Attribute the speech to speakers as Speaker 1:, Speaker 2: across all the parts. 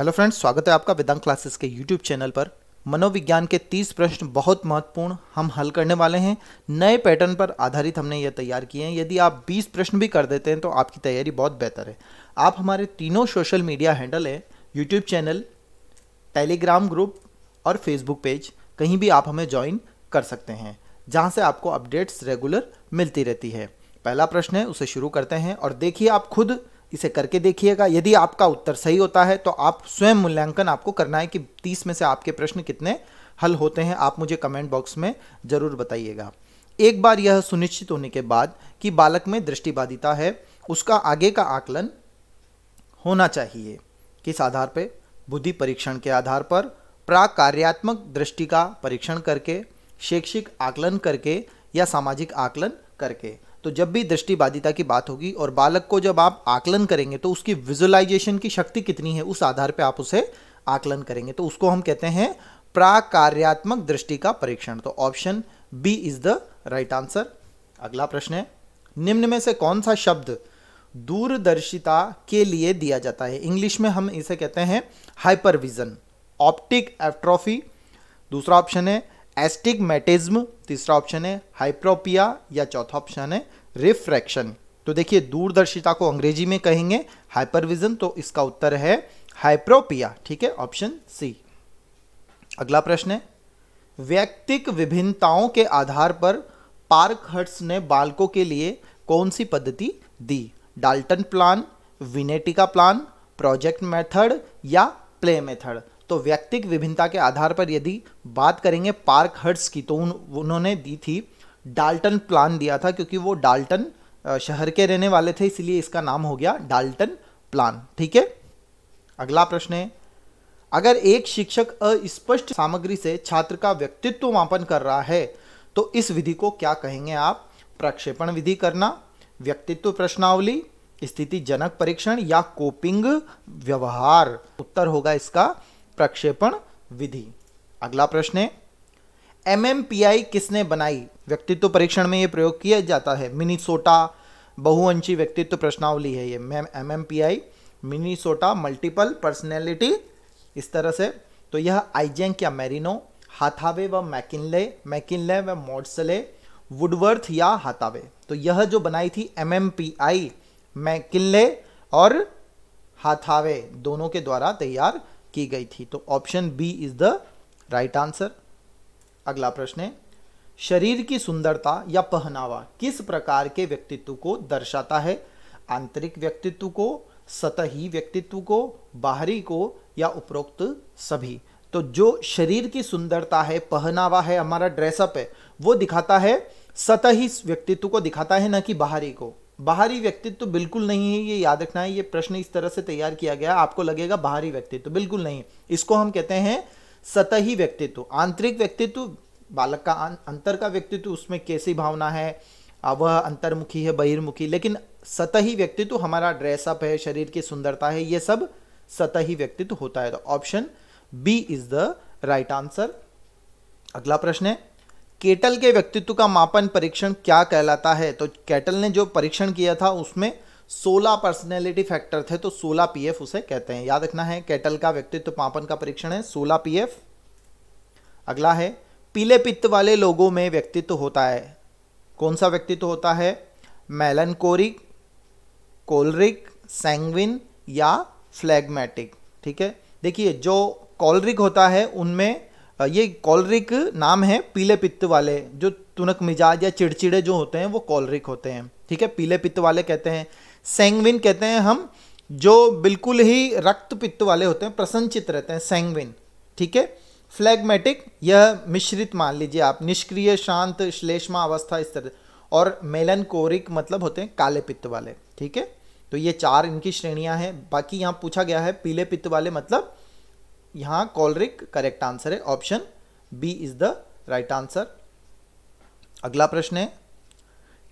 Speaker 1: hello friends स्वागत है आपका वेदांत क्लासेस के यूट्यूब चैनल पर मनोविज्ञान के 30 प्रश्न बहुत महत्वपूर्ण हम हल करने वाले हैं नए पैटर्न पर आधारित हमने यह तैयार किए हैं यदि आप 20 प्रश्न भी कर देते हैं तो आपकी तैयारी बहुत बेहतर है आप हमारे तीनों सोशल मीडिया हैंडल है यूट्यूब चैनल टेलीग्राम ग्रुप और फेसबुक पेज कहीं भी आप हमें ज्वाइन कर सकते हैं जहाँ से आपको अपडेट्स रेगुलर मिलती रहती है पहला प्रश्न है उसे शुरू करते हैं और देखिए आप खुद इसे करके देखिएगा यदि आपका उत्तर सही होता है तो आप स्वयं मूल्यांकन आपको करना है कि तीस में से आपके प्रश्न कितने हल होते हैं आप मुझे कमेंट बॉक्स में ज़रूर बताइएगा एक बार यह सुनिश्चित होने के बाद कि बालक में दृष्टिबाधिता है उसका आगे का आकलन होना चाहिए किस आधार पर बुद्धि परीक्षण के आधार पर प्राकार्यात्मक दृष्टि का परीक्षण करके शैक्षिक आकलन करके या सामाजिक आकलन करके तो जब भी दृष्टिबाधिता की बात होगी और बालक को जब आप आकलन करेंगे तो उसकी विजुअलाइजेशन की शक्ति कितनी है उस आधार पर आप उसे आकलन करेंगे तो उसको हम कहते हैं प्राकार्यात्मक दृष्टि का परीक्षण तो option B is the right answer अगला प्रश्न है निम्न में से कौन सा शब्द दूरदर्शिता के लिए दिया जाता है इंग्लिश में हम इसे कहते हैं हाइपरविजन ऑप्टिक एफ्ट्रॉफी दूसरा ऑप्शन है एस्टिगमेटिज्म तीसरा ऑप्शन है हाइप्रोपिया या चौथा ऑप्शन है रिफ्रैक्शन तो देखिए दूरदर्शिता को अंग्रेजी में कहेंगे हाइपरविजन तो इसका उत्तर है हाइप्रोपिया ठीक है ऑप्शन सी अगला प्रश्न है व्यक्तिक विभिन्नताओं के आधार पर पार्क हर्ट्स ने बालकों के लिए कौन सी पद्धति दी Dalton plan Winnetka plan project method या प्ले मेथड तो व्यक्तिक विभिन्नता के आधार पर यदि बात करेंगे पार्क हर्ट्स की तो उन उन्होंने दी थी डाल्टन प्लान दिया था क्योंकि वो डाल्टन शहर के रहने वाले थे इसलिए इसका नाम हो गया डाल्टन प्लान ठीक है अगला प्रश्न है अगर एक शिक्षक अस्पष्ट सामग्री से छात्र का व्यक्तित्व मापन कर रहा है तो इस विधि को क्या कहेंगे आप प्रक्षेपण विधि करना व्यक्तित्व प्रश्नावली स्थितिजनक परीक्षण या कोपिंग व्यवहार उत्तर होगा इसका प्रक्षेपण विधि अगला प्रश्न है एम एम पी आई किसने बनाई व्यक्तित्व परीक्षण में ये प्रयोग किया जाता है मिनीसोटा बहुअंशी व्यक्तित्व प्रश्नावली है ये M M P I Minnesota multiple personality इस तरह से तो यह आइजेंक या मैरिनो हाथावे व मैकिनले मैकिनले व मॉडसले वुडवर्थ या हाथावे तो यह जो बनाई थी M M P I McKinley और हाथावे दोनों के द्वारा तैयार की गई थी तो option B is the right answer अगला प्रश्न है शरीर की सुंदरता या पहनावा किस प्रकार के व्यक्तित्व को दर्शाता है आंतरिक व्यक्तित्व को सतही व्यक्तित्व को बाहरी को या उपरोक्त सभी तो जो शरीर की सुंदरता है पहनावा है हमारा ड्रेसअप है वो दिखाता है सतही व्यक्तित्व को दिखाता है ना कि बाहरी को बाहरी व्यक्तित्व तो बिल्कुल नहीं है ये याद रखना है ये प्रश्न इस तरह से तैयार किया गया आपको लगेगा बाहरी व्यक्तित्व तो बिल्कुल नहीं इसको हम कहते हैं सतही व्यक्तित्व आंतरिक व्यक्तित्व बालक का अंतर का व्यक्तित्व उसमें कैसी भावना है वह अंतर्मुखी है बहिर्मुखी लेकिन सतही व्यक्तित्व हमारा ड्रेसअप है शरीर की सुंदरता है ये सब सतही व्यक्तित्व होता है तो option B is the right answer अगला प्रश्न है केटल के व्यक्तित्व का मापन परीक्षण क्या कहलाता है तो केटल ने जो परीक्षण किया था उसमें 16 पर्सनैलिटी फैक्टर थे तो 16 पीएफ उसे कहते हैं याद रखना है केटल का व्यक्तित्व मापन का परीक्षण है 16 पीएफ अगला है पीले पित्त वाले लोगों में व्यक्तित्व होता है कौन सा व्यक्तित्व होता है कोरिक कोलरिक सैंगविन या फ्लैगमेटिक ठीक है देखिए जो कॉलरिक होता है उनमें ये कॉलरिक नाम है पीले पित्त वाले जो तुनक मिजाज या चिड़चिड़े जो होते हैं वो कॉलरिक होते हैं ठीक है पीले पित्त वाले कहते हैं सेंगविन कहते हैं हम जो बिल्कुल ही रक्त पित्त वाले होते हैं प्रसन्नचित रहते हैं सेंगविन ठीक है फ्लैगमेटिक यह मिश्रित मान लीजिए आप निष्क्रिय शांत श्लेष्मा अवस्था इस तरह और मेलनकोरिक मतलब होते हैं काले पित्त वाले ठीक है तो ये चार इनकी श्रेणियां हैं बाकी यहाँ पूछा गया है पीले पित्त वाले मतलब यहाँ कॉलरिक करेक्ट आंसर है option B is the right answer अगला प्रश्न है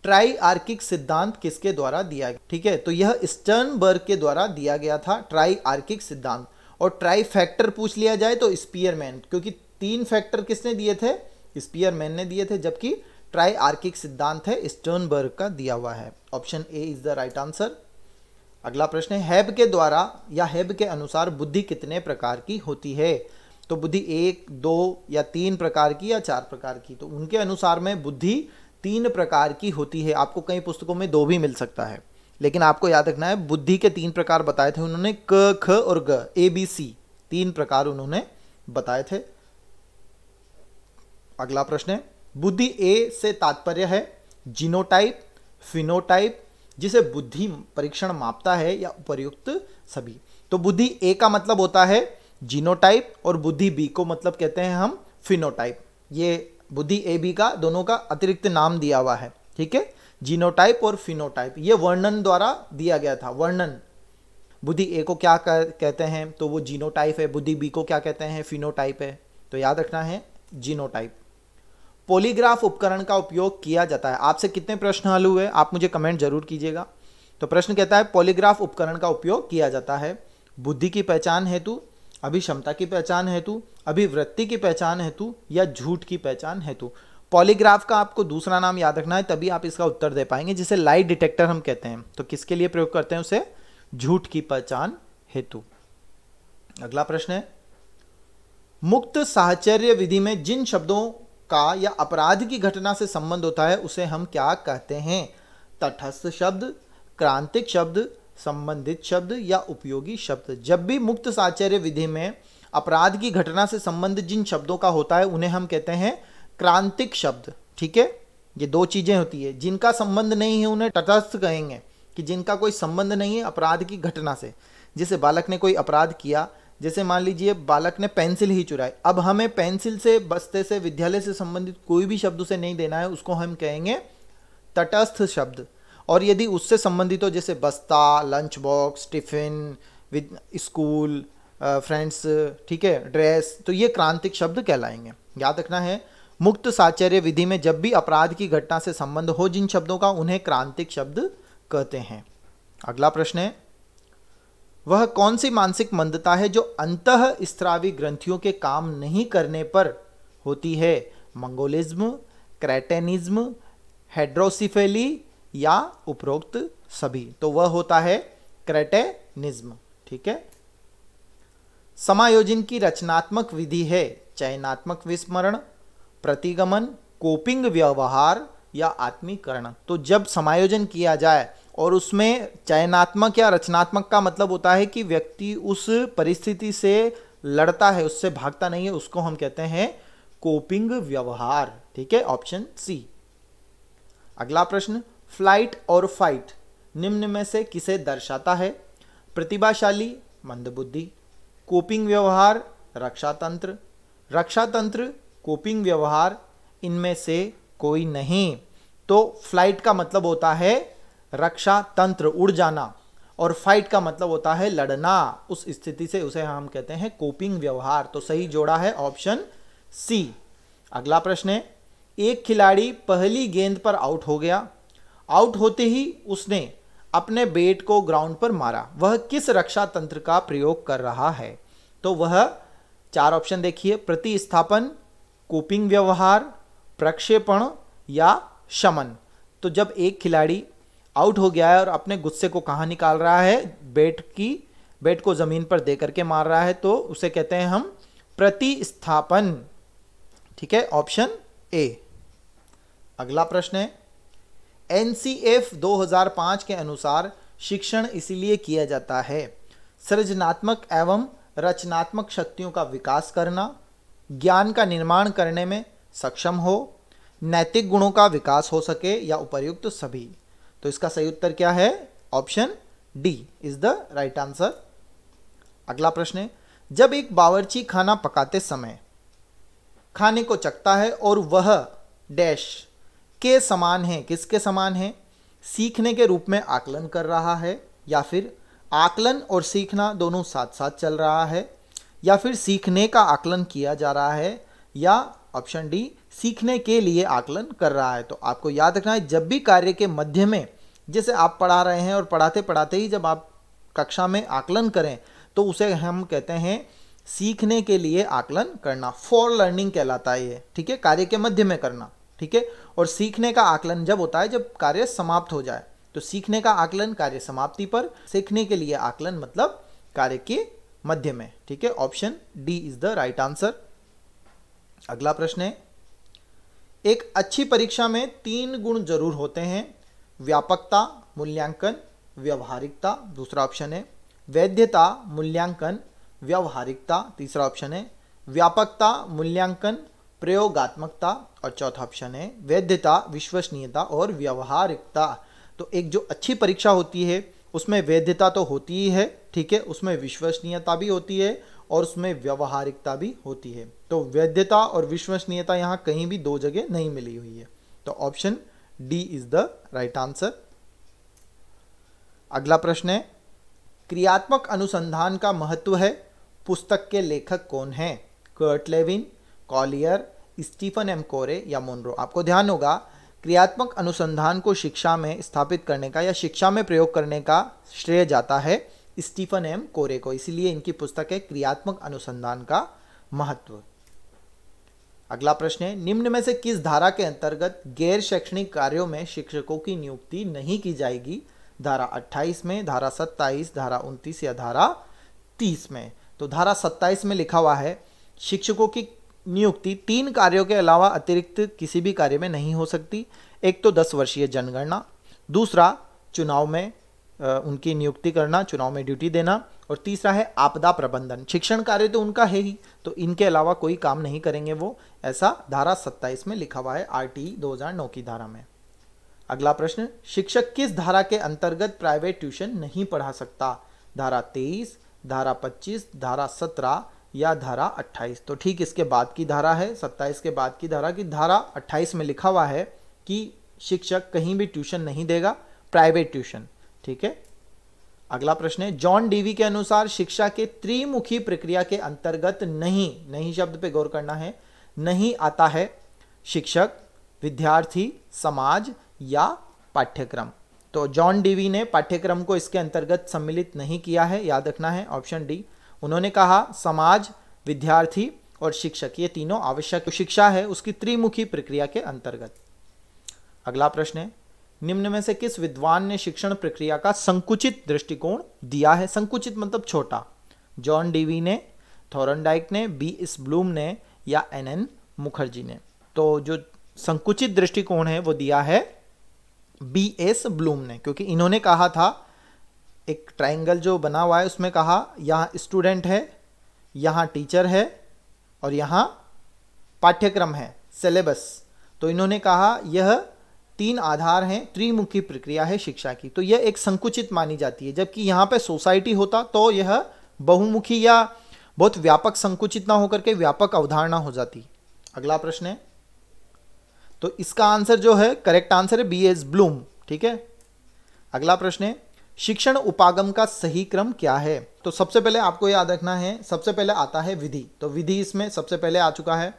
Speaker 1: ट्राई आर्किक सिद्धांत किसके द्वारा दिया गया ठीक है तो यह स्टर्नबर्ग के द्वारा दिया गया था ट्राई आर्किक सिद्धांत और ट्राई फैक्टर पूछ लिया जाए तो स्पीयरमैन क्योंकि तीन फैक्टर किसने दिए थे स्पीयरमैन ने दिए थे जबकि ट्राई आर्किक सिद्धांत है स्टर्नबर्ग का दिया हुआ है option A is the right answer अगला प्रश्न है हैब के द्वारा या हैब के अनुसार बुद्धि कितने प्रकार की होती है तो बुद्धि एक दो या तीन प्रकार की या चार प्रकार की तो उनके अनुसार में बुद्धि तीन प्रकार की होती है आपको कई पुस्तकों में दो भी मिल सकता है लेकिन आपको याद रखना है बुद्धि के तीन प्रकार बताए थे उन्होंने क ख और ग ए बी सी तीन प्रकार उन्होंने बताए थे अगला प्रश्न है बुद्धि ए से तात्पर्य है जीनोटाइप फिनोटाइप जिसे बुद्धि परीक्षण मापता है या उपयुक्त सभी तो बुद्धि ए का मतलब होता है जीनोटाइप और बुद्धि बी को मतलब कहते हैं हम फिनोटाइप ये बुद्धि ए बी का दोनों का अतिरिक्त नाम दिया हुआ है ठीक है जीनोटाइप और फिनोटाइप ये वर्णन द्वारा दिया गया था वर्णन बुद्धि ए को क्या कहते हैं तो वो जीनोटाइप है बुद्धि बी को क्या कहते हैं फिनोटाइप है तो याद रखना है जीनोटाइप पॉलीग्राफ उपकरण का उपयोग किया जाता है आपसे कितने प्रश्न हल हुए आप मुझे कमेंट जरूर कीजिएगा तो प्रश्न कहता है पोलीग्राफ उपकरण का उपयोग किया जाता है बुद्धि की पहचान हेतु क्षमता की पहचान हेतु अभिवृत्ति की पहचान हेतु या झूठ की पहचान हेतु पॉलीग्राफ का आपको दूसरा नाम याद रखना है तभी आप इसका उत्तर दे पाएंगे जिसे लाइट डिटेक्टर हम कहते हैं तो किसके लिए प्रयोग करते हैं उसे झूठ की पहचान हेतु अगला प्रश्न है मुक्त साहचर्य विधि में जिन शब्दों का या अपराध की घटना से संबंध होता है उसे हम क्या कहते हैं तटस्थ शब्द क्रांतिक शब्द संबंधित शब्द या उपयोगी शब्द जब भी मुक्त साचर्य विधि में अपराध की घटना से संबंध जिन शब्दों का होता है उन्हें हम कहते हैं क्रांतिक शब्द ठीक है ये दो चीज़ें होती है जिनका संबंध नहीं है उन्हें तटस्थ कहेंगे कि जिनका कोई संबंध नहीं है अपराध की घटना से जैसे बालक ने कोई अपराध किया जैसे मान लीजिए बालक ने पेंसिल ही चुराई अब हमें पेंसिल से बस्ते से विद्यालय से संबंधित कोई भी शब्द उसे नहीं देना है उसको हम कहेंगे तटस्थ शब्द और यदि उससे संबंधित हो जैसे बस्ता lunch box tiffin with school friends ठीक है ड्रेस तो ये क्रांतिक शब्द कहलाएंगे याद रखना है मुक्त साचर्य विधि में जब भी अपराध की घटना से संबंध हो जिन शब्दों का उन्हें क्रांतिक शब्द कहते हैं अगला प्रश्न है वह कौन सी मानसिक मंदता है जो अंत स्त्रावी ग्रंथियों के काम नहीं करने पर होती है मंगोलिज्म क्रैटेनिज्म हेड्रोसिफेली या उपरोक्त सभी तो वह होता है क्रेटेनिज्म ठीक है समायोजन की रचनात्मक विधि है चयनात्मक विस्मरण प्रतिगमन कोपिंग व्यवहार या आत्मीकरण तो जब समायोजन किया जाए और उसमें चयनात्मक या रचनात्मक का मतलब होता है कि व्यक्ति उस परिस्थिति से लड़ता है उससे भागता नहीं है उसको हम कहते हैं कोपिंग व्यवहार ठीक है ऑप्शन सी अगला प्रश्न फ्लाइट और फाइट निम्न में से किसे दर्शाता है प्रतिभाशाली मंदबुद्धि कोपिंग व्यवहार रक्षा तंत्र रक्षा तंत्र कोपिंग व्यवहार इनमें से कोई नहीं तो फ्लाइट का मतलब होता है रक्षा तंत्र उड़ जाना और फाइट का मतलब होता है लड़ना उस स्थिति से उसे हम कहते हैं कोपिंग व्यवहार तो सही जोड़ा है ऑप्शन सी अगला प्रश्न है एक खिलाड़ी पहली गेंद पर आउट हो गया आउट होते ही उसने अपने बेट को ग्राउंड पर मारा वह किस रक्षा तंत्र का प्रयोग कर रहा है तो वह चार ऑप्शन देखिए प्रतिस्थापन कोपिंग व्यवहार प्रक्षेपण या शमन तो जब एक खिलाड़ी आउट हो गया है और अपने गुस्से को कहाँ निकाल रहा है बेट की बेट को ज़मीन पर दे करके मार रहा है तो उसे कहते हैं हम प्रतिस्थापन ठीक है ऑप्शन ए अगला प्रश्न है एनसीएफ 2005 के अनुसार शिक्षण इसीलिए किया जाता है सृजनात्मक एवं रचनात्मक शक्तियों का विकास करना ज्ञान का निर्माण करने में सक्षम हो नैतिक गुणों का विकास हो सके या तो सभी तो इसका सही उत्तर क्या है option D is the right answer अगला प्रश्न है जब एक बावर्ची खाना पकाते समय खाने को चखता है और वह डैश के समान है किसके समान है सीखने के रूप में आकलन कर रहा है या फिर आकलन और सीखना दोनों साथ साथ चल रहा है या फिर सीखने का आकलन किया जा रहा है या ऑप्शन डी सीखने के लिए आकलन कर रहा है तो आपको याद रखना है जब भी कार्य के मध्य में जैसे आप पढ़ा रहे हैं और पढ़ाते पढ़ाते ही जब आप कक्षा में आकलन करें तो उसे हम कहते हैं सीखने के लिए आकलन करना फॉर लर्निंग कहलाता है ये ठीक है कार्य के मध्य में करना ठीक है और सीखने का आकलन जब होता है जब कार्य समाप्त हो जाए तो सीखने का आकलन कार्य समाप्ति पर सीखने के लिए आकलन मतलब कार्य के मध्य में ठीक है option D is the right answer अगला प्रश्न है एक अच्छी परीक्षा में तीन गुण जरूर होते हैं व्यापकता मूल्यांकन व्यवहारिकता दूसरा ऑप्शन है वैध्यता मूल्यांकन व्यवहारिकता तीसरा ऑप्शन है व्यापकता मूल्यांकन प्रयोगात्मकता और चौथा ऑप्शन है वैधता विश्वसनीयता और व्यवहारिकता तो एक जो अच्छी परीक्षा होती है उसमें वैधता तो होती ही है ठीक है उसमें विश्वसनीयता भी होती है और उसमें व्यवहारिकता भी होती है तो वैधता और विश्वसनीयता यहाँ कहीं भी दो जगह नहीं मिली हुई है तो option D is the right answer अगला प्रश्न है क्रियात्मक अनुसंधान का महत्व है पुस्तक के लेखक कौन हैं Kurt Lewin Collier Stephen M Corey या मोनरो आपको ध्यान होगा क्रियात्मक अनुसंधान को शिक्षा में स्थापित करने का या शिक्षा में प्रयोग करने का श्रेय जाता है स्टीफन एम कोरे को इसीलिए इनकी पुस्तक है क्रियात्मक अनुसंधान का महत्व अगला प्रश्न है निम्न में से किस धारा के अंतर्गत गैर शैक्षणिक कार्यों में शिक्षकों की नियुक्ति नहीं की जाएगी धारा 28 में धारा 27 धारा 29 या धारा 30 में तो धारा 27 में लिखा हुआ है शिक्षकों की नियुक्ति तीन कार्यों के अलावा अतिरिक्त किसी भी कार्य में नहीं हो सकती एक तो दस वर्षीय जनगणना दूसरा चुनाव में उनकी नियुक्ति करना चुनाव में ड्यूटी देना और तीसरा है आपदा प्रबंधन शिक्षण कार्य तो उनका है ही तो इनके अलावा कोई काम नहीं करेंगे वो ऐसा धारा सत्ताईस में लिखा हुआ है आर टी की धारा में अगला प्रश्न शिक्षक किस धारा के अंतर्गत प्राइवेट ट्यूशन नहीं पढ़ा सकता धारा तेईस धारा पच्चीस धारा सत्रह या धारा अट्ठाईस तो ठीक इसके बाद की धारा है सत्ताईस के बाद की धारा की धारा अट्ठाईस में लिखा हुआ है कि शिक्षक कहीं भी ट्यूशन नहीं देगा प्राइवेट ट्यूशन ठीक है अगला प्रश्न है जॉन डीवी के अनुसार शिक्षा के त्रिमुखी प्रक्रिया के अंतर्गत नहीं नहीं शब्द पे गौर करना है नहीं आता है शिक्षक विद्यार्थी समाज या पाठ्यक्रम तो जॉन डीवी ने पाठ्यक्रम को इसके अंतर्गत सम्मिलित नहीं किया है याद रखना है ऑप्शन डी उन्होंने कहा समाज विद्यार्थी और शिक्षक ये तीनों आवश्यक तो शिक्षा है उसकी त्रिमुखी प्रक्रिया के अंतर्गत अगला प्रश्न है निम्न में से किस विद्वान ने शिक्षण प्रक्रिया का संकुचित दृष्टिकोण दिया है संकुचित मतलब छोटा जॉन डीवी ने डाइक ने बी इस ब्लूम ने या एन एन मुखर्जी ने तो जो संकुचित दृष्टिकोण है वो दिया है बी एस ब्लूम ने क्योंकि इन्होंने कहा था एक ट्राइंगल जो बना हुआ है उसमें कहा यहाँ स्टूडेंट है यहाँ टीचर है और यहाँ पाठ्यक्रम है सिलेबस तो इन्होंने कहा यह तीन आधार हैं त्रिमुखी प्रक्रिया है शिक्षा की तो यह एक संकुचित मानी जाती है जबकि यहाँ पे सोसाइटी होता तो यह बहुमुखी या बहुत व्यापक संकुचित ना होकर के व्यापक अवधारणा हो जाती अगला प्रश्न है तो इसका आंसर जो है करेक्ट आंसर है बी एस ब्लूम ठीक है अगला प्रश्न है शिक्षण उपागम का सही क्रम क्या है तो सबसे पहले आपको याद रखना है सबसे पहले आता है विधि तो विधि इसमें सबसे पहले आ चुका है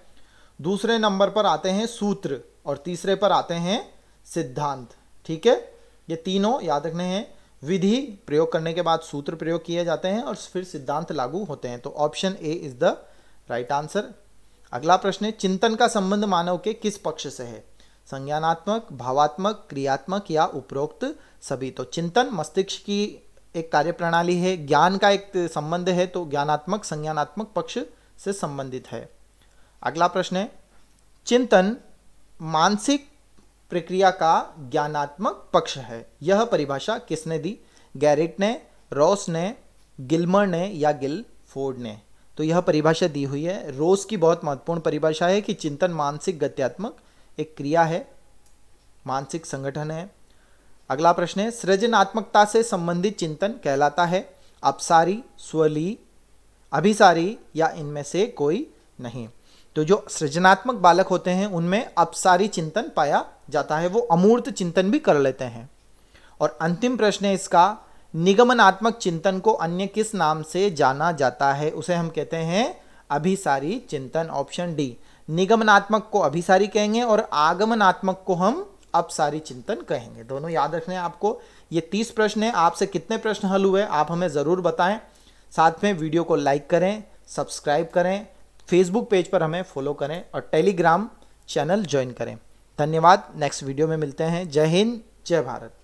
Speaker 1: दूसरे नंबर पर आते हैं सूत्र और तीसरे पर आते हैं सिद्धांत ठीक है ये तीनों याद रखने हैं विधि प्रयोग करने के बाद सूत्र प्रयोग किए जाते हैं और फिर सिद्धांत लागू होते हैं तो option A is the right answer अगला प्रश्न है चिंतन का संबंध मानव के किस पक्ष से है संज्ञानात्मक भावात्मक क्रियात्मक या उपरोक्त सभी तो चिंतन मस्तिष्क की एक कार्य प्रणाली है ज्ञान का एक संबंध है तो ज्ञानात्मक संज्ञानात्मक पक्ष से संबंधित है अगला प्रश्न है चिंतन मानसिक प्रक्रिया का ज्ञानात्मक पक्ष है यह परिभाषा किसने दी गैरिट ने रॉस ने गिलमर ने या गिल फोर्ड ने तो यह परिभाषा दी हुई है रोस की बहुत महत्वपूर्ण परिभाषा है कि चिंतन मानसिक गत्यात्मक एक क्रिया है मानसिक संगठन है अगला प्रश्न है सृजनात्मकता से संबंधित चिंतन कहलाता है अपसारी स्वली अभिसारी या इनमें से कोई नहीं तो जो सृजनात्मक बालक होते हैं उनमें अपसारी चिंतन पाया जाता है वो अमूर्त चिंतन भी कर लेते हैं और अंतिम प्रश्न है इसका निगमनात्मक चिंतन को अन्य किस नाम से जाना जाता है उसे हम कहते हैं अभिसारी चिंतन ऑप्शन डी निगमनात्मक को अभिसारी कहेंगे और आगमनात्मक को हम अपसारी चिंतन कहेंगे दोनों याद रखने हैं आपको ये तीस प्रश्न है आपसे कितने प्रश्न हल हुए आप हमें ज़रूर बताएं साथ में वीडियो को लाइक करें सब्सक्राइब करें फेसबुक पेज पर हमें फॉलो करें और टेलीग्राम चैनल ज्वाइन करें धन्यवाद नेक्स्ट वीडियो में मिलते हैं जय हिंद जय भारत